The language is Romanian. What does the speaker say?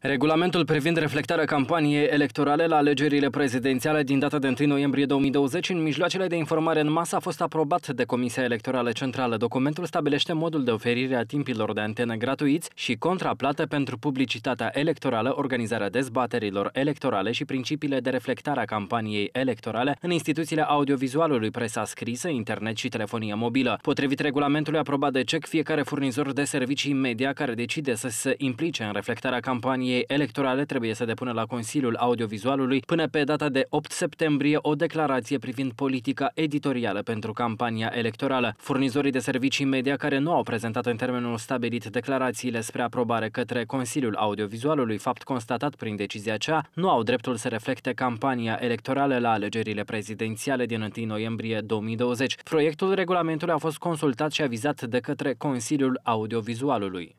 Regulamentul privind reflectarea campaniei electorale la alegerile prezidențiale din data de 1 noiembrie 2020 în mijloacele de informare în masă a fost aprobat de Comisia Electorală Centrală. Documentul stabilește modul de oferire a timpilor de antenă gratuiți și contraplată pentru publicitatea electorală, organizarea dezbaterilor electorale și principiile de reflectare a campaniei electorale în instituțiile audiovizualului, presa scrisă, internet și telefonie mobilă. Potrivit regulamentului aprobat de CEC, fiecare furnizor de servicii media care decide să se implice în reflectarea campaniei campaniei Electorale trebuie să depună la Consiliul Audiovizualului până pe data de 8 septembrie o declarație privind politica editorială pentru campania electorală. Furnizorii de servicii media care nu au prezentat în termenul stabilit declarațiile spre aprobare către Consiliul Audiovizualului, fapt constatat prin decizia cea, nu au dreptul să reflecte campania electorală la alegerile prezidențiale din 1 noiembrie 2020. Proiectul regulamentului a fost consultat și avizat de către Consiliul Audiovizualului.